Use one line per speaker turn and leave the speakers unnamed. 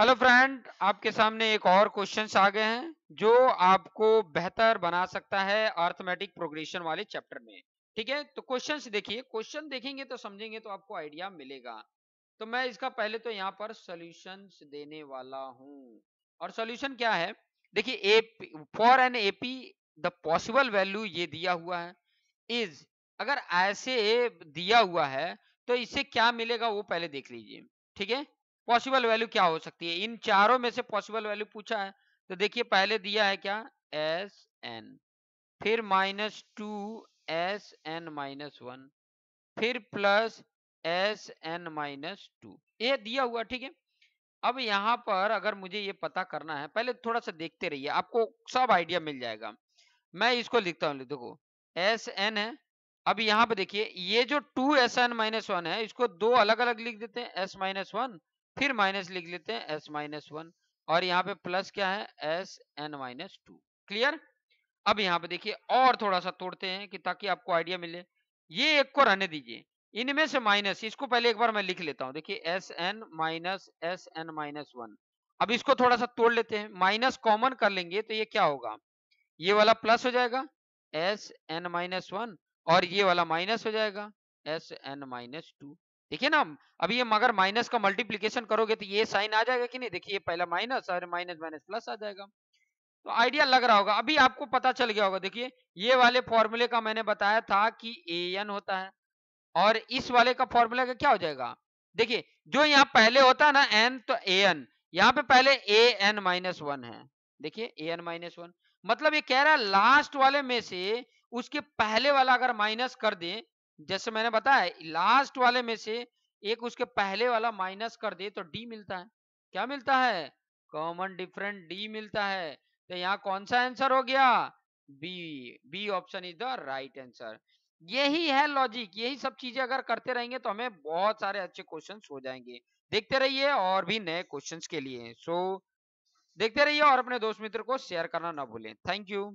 hello friend आपके सामने एक और क्वेश्चन आ गए हैं जो आपको बेहतर बना सकता है अर्थमेटिक प्रोग्रेशन वाले चैप्टर में ठीक है तो क्वेश्चन देखिए क्वेश्चन देखेंगे तो समझेंगे तो आपको आइडिया मिलेगा तो मैं इसका पहले तो यहाँ पर सोल्यूशन देने वाला हूँ और सोल्यूशन क्या है देखिए for n AP the possible value ये दिया हुआ है इज अगर ऐसे दिया हुआ है तो इससे क्या मिलेगा वो पहले देख लीजिए ठीक है पॉसिबल वैल्यू क्या हो सकती है इन चारों में से पॉसिबल वैल्यू पूछा है तो देखिए पहले दिया है क्या एस एन फिर minus two S n minus one फिर plus S n minus two ये दिया हुआ ठीक है अब यहाँ पर अगर मुझे ये पता करना है पहले थोड़ा सा देखते रहिए आपको सब आइडिया मिल जाएगा मैं इसको लिखता हूँ देखो एस एन है अब यहाँ पर देखिए ये जो two S n minus one है इसको दो अलग अलग लिख देते हैं एस माइनस वन फिर माइनस लिख लेते हैं एस माइनस वन और यहाँ पे प्लस क्या है S n minus two clear अब यहाँ पे देखिए और थोड़ा सा तोड़ते हैं कि ताकि आपको आइडिया मिले ये एक को रहने दीजिए इनमें से माइनस इसको पहले एक बार मैं लिख लेता हूं देखिए S n minus S n minus one अब इसको थोड़ा सा तोड़ लेते हैं माइनस कॉमन कर लेंगे तो ये क्या होगा ये वाला प्लस हो जाएगा एस एन माइनस वन और ये वाला माइनस हो जाएगा एस एन माइनस टू देखिए ना अभी ये मगर माइनस का मल्टीप्लीकेशन करोगे तो ये साइन आ जाएगा कि नहीं देखिए पहला माइनस और माइनस माइनस प्लस आ जाएगा तो आइडिया लग रहा होगा अभी आपको पता चल गया होगा देखिए ये वाले फॉर्मूले का मैंने बताया था कि ए एन होता है और इस वाले का फॉर्मूला का क्या हो जाएगा देखिए जो यहाँ पहले होता है ना एन तो ए एन यहाँ पे पहले ए एन माइनस वन है देखिए ए एन माइनस वन मतलब ये कह रहा है लास्ट वाले में से उसके पहले वाला अगर माइनस कर दे जैसे मैंने बताया लास्ट वाले में से एक उसके पहले वाला माइनस कर दे तो डी मिलता है क्या मिलता है कॉमन डिफरेंट डी मिलता है तो यहाँ कौन सा आंसर हो गया B B option is the right answer यही है लॉजिक यही सब चीजें अगर करते रहेंगे तो हमें बहुत सारे अच्छे क्वेश्चन हो जाएंगे देखते रहिए और भी नए क्वेश्चन के लिए सो so, देखते रहिए और अपने दोस्त मित्र को शेयर करना ना भूलें थैंक यू